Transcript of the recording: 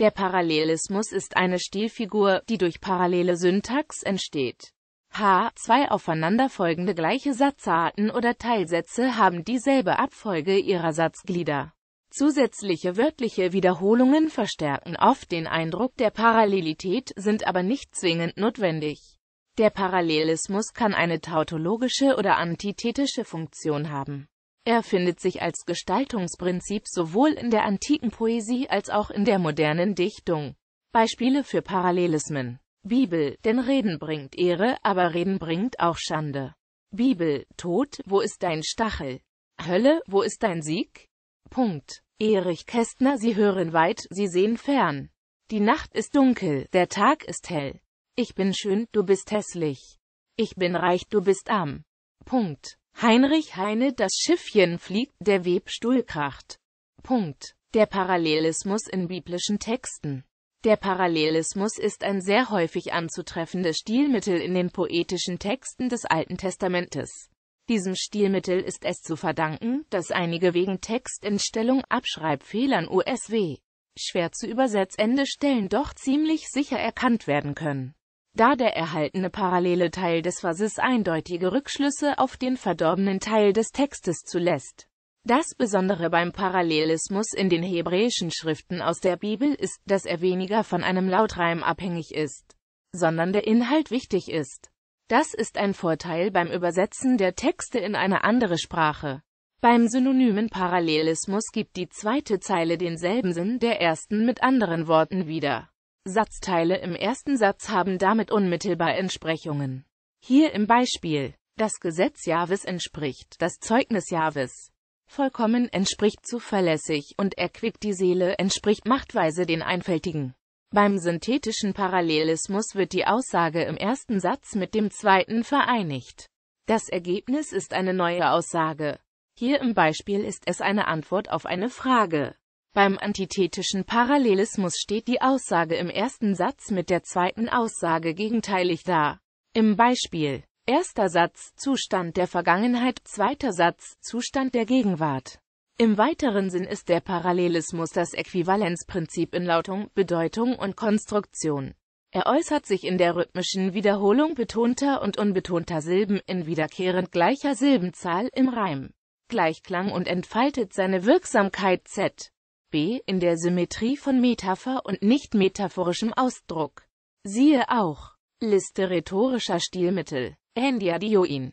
Der Parallelismus ist eine Stilfigur, die durch parallele Syntax entsteht. H. Zwei aufeinanderfolgende gleiche Satzarten oder Teilsätze haben dieselbe Abfolge ihrer Satzglieder. Zusätzliche wörtliche Wiederholungen verstärken oft den Eindruck der Parallelität, sind aber nicht zwingend notwendig. Der Parallelismus kann eine tautologische oder antithetische Funktion haben. Er findet sich als Gestaltungsprinzip sowohl in der antiken Poesie als auch in der modernen Dichtung. Beispiele für Parallelismen Bibel, denn Reden bringt Ehre, aber Reden bringt auch Schande. Bibel, Tod, wo ist dein Stachel? Hölle, wo ist dein Sieg? Punkt. Erich Kästner, Sie hören weit, Sie sehen fern. Die Nacht ist dunkel, der Tag ist hell. Ich bin schön, du bist hässlich. Ich bin reich, du bist arm. Punkt. Heinrich Heine das Schiffchen fliegt, der Webstuhl kracht. Punkt. Der Parallelismus in biblischen Texten Der Parallelismus ist ein sehr häufig anzutreffendes Stilmittel in den poetischen Texten des Alten Testamentes. Diesem Stilmittel ist es zu verdanken, dass einige wegen Textentstellung, Abschreibfehlern usw. schwer zu übersetzende Stellen doch ziemlich sicher erkannt werden können da der erhaltene parallele Teil des Verses eindeutige Rückschlüsse auf den verdorbenen Teil des Textes zulässt. Das Besondere beim Parallelismus in den hebräischen Schriften aus der Bibel ist, dass er weniger von einem Lautreim abhängig ist, sondern der Inhalt wichtig ist. Das ist ein Vorteil beim Übersetzen der Texte in eine andere Sprache. Beim synonymen Parallelismus gibt die zweite Zeile denselben Sinn der ersten mit anderen Worten wieder. Satzteile im ersten Satz haben damit unmittelbar Entsprechungen. Hier im Beispiel. Das Gesetz Jahwes entspricht, das Zeugnis Jahwes. Vollkommen entspricht zuverlässig und erquickt die Seele entspricht machtweise den Einfältigen. Beim synthetischen Parallelismus wird die Aussage im ersten Satz mit dem zweiten vereinigt. Das Ergebnis ist eine neue Aussage. Hier im Beispiel ist es eine Antwort auf eine Frage. Beim antithetischen Parallelismus steht die Aussage im ersten Satz mit der zweiten Aussage gegenteilig da. Im Beispiel Erster Satz Zustand der Vergangenheit, zweiter Satz Zustand der Gegenwart. Im weiteren Sinn ist der Parallelismus das Äquivalenzprinzip in Lautung, Bedeutung und Konstruktion. Er äußert sich in der rhythmischen Wiederholung betonter und unbetonter Silben in wiederkehrend gleicher Silbenzahl im Reim. Gleichklang und entfaltet seine Wirksamkeit Z b. in der Symmetrie von Metapher und nicht-metaphorischem Ausdruck. Siehe auch Liste rhetorischer Stilmittel Hendiadioin